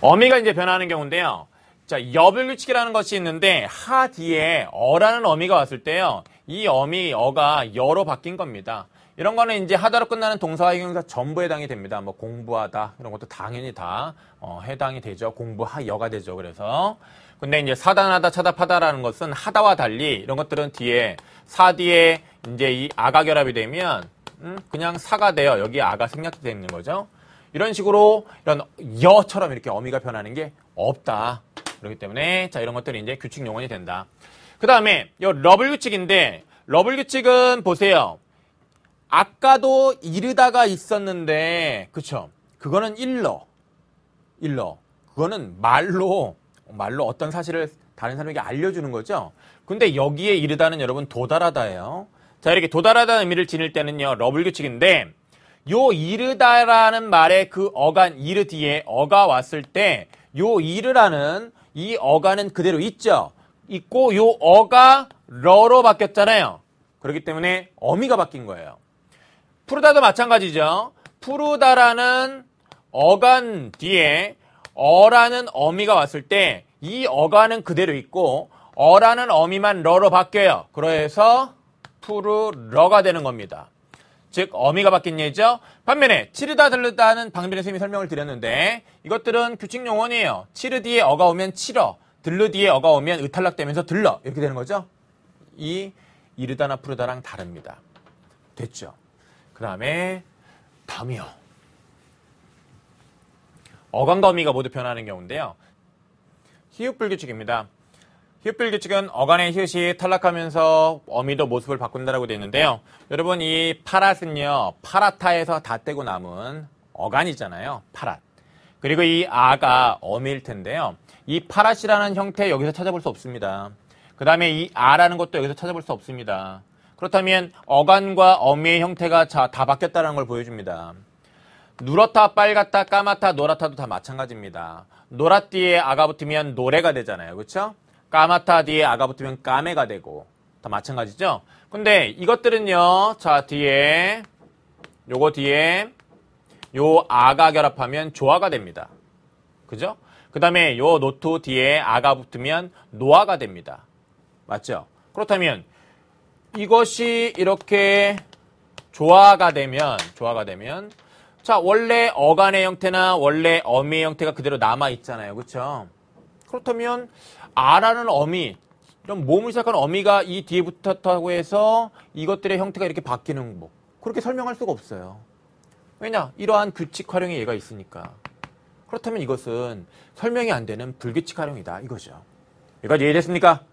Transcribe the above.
어미가 이제 변하는 경우인데요. 자, 여불규칙이라는 것이 있는데 하 뒤에 어라는 어미가 왔을 때요. 이 어미 어가 여로 바뀐 겁니다. 이런 거는 이제 하다로 끝나는 동사와 형용사 전부 해당이 됩니다. 뭐 공부하다 이런 것도 당연히 다 어, 해당이 되죠. 공부하여가 되죠. 그래서 근데 이제 사단하다 차답하다라는 것은 하다와 달리 이런 것들은 뒤에 사 뒤에 이제 이 아가 결합이 되면 음, 그냥 사가 돼요. 여기 아가 생략이 되는 거죠. 이런 식으로 이런 여처럼 이렇게 어미가 변하는 게 없다. 그렇기 때문에 자 이런 것들이 이제 규칙 용언이 된다. 그 다음에 이 러블 규칙인데 러블 규칙은 보세요. 아까도 이르다가 있었는데 그쵸? 그거는 일러. 일러. 그거는 말로 말로 어떤 사실을 다른 사람에게 알려주는 거죠. 근데 여기에 이르다는 여러분 도달하다예요. 자 이렇게 도달하다는 의미를 지닐 때는요 러블 규칙인데 요 이르다라는 말의 그 어간 이르 뒤에 어가 왔을 때 요 이르라는 이 어간은 그대로 있죠. 있고 요 어가 러로 바뀌었잖아요. 그렇기 때문에 어미가 바뀐 거예요. 푸르다도 마찬가지죠. 푸르다라는 어간 뒤에 어라는 어미가 왔을 때 이 어간은 그대로 있고 어라는 어미만 러로 바뀌어요. 그래서 푸르러가 되는 겁니다. 즉 어미가 바뀐 예죠. 반면에 치르다 들르다 하는 방비의 셈이 설명을 드렸는데 이것들은 규칙 용어이에요. 치르 뒤에 어가 오면 치러, 들르 뒤에 어가 오면 의탈락되면서 들러 이렇게 되는 거죠. 이 이르다나 푸르다랑 다릅니다. 됐죠. 그 다음에 다음이요. 어감과 어미가 모두 변하는 경우인데요. 희읍불규칙입니다. 휘필 규칙은 어간의 히읗이 탈락하면서 어미도 모습을 바꾼다라고 되어 있는데요. 여러분 이 파랏은요. 파라타에서 다 떼고 남은 어간이잖아요. 파랏. 그리고 이 아가 어미일 텐데요. 이 파랏이라는 형태 여기서 찾아볼 수 없습니다. 그 다음에 이 아라는 것도 여기서 찾아볼 수 없습니다. 그렇다면 어간과 어미의 형태가 다 바뀌었다는 걸 보여줍니다. 누렇다, 빨갛다, 까맣다, 노랗다도 다 마찬가지입니다. 노랗띠에 아가 붙으면 노래가 되잖아요. 그렇죠? 까마타 뒤에 아가 붙으면 까메가 되고 다 마찬가지죠. 근데 이것들은요. 자 뒤에 요거 뒤에 요 아가 결합하면 조화가 됩니다. 그죠? 그 다음에 요 노트 뒤에 아가 붙으면 노화가 됩니다. 맞죠? 그렇다면 이것이 이렇게 조화가 되면 조화가 되면 자 원래 어간의 형태나 원래 어미의 형태가 그대로 남아 있잖아요. 그렇죠? 그렇다면 아라는 어미 이런 몸을 시작하는 어미가 이 뒤에 붙었다고 해서 이것들의 형태가 이렇게 바뀌는 뭐 그렇게 설명할 수가 없어요. 왜냐 이러한 규칙 활용의 예가 있으니까 그렇다면 이것은 설명이 안 되는 불규칙 활용이다 이거죠. 여기까지 이해됐습니까?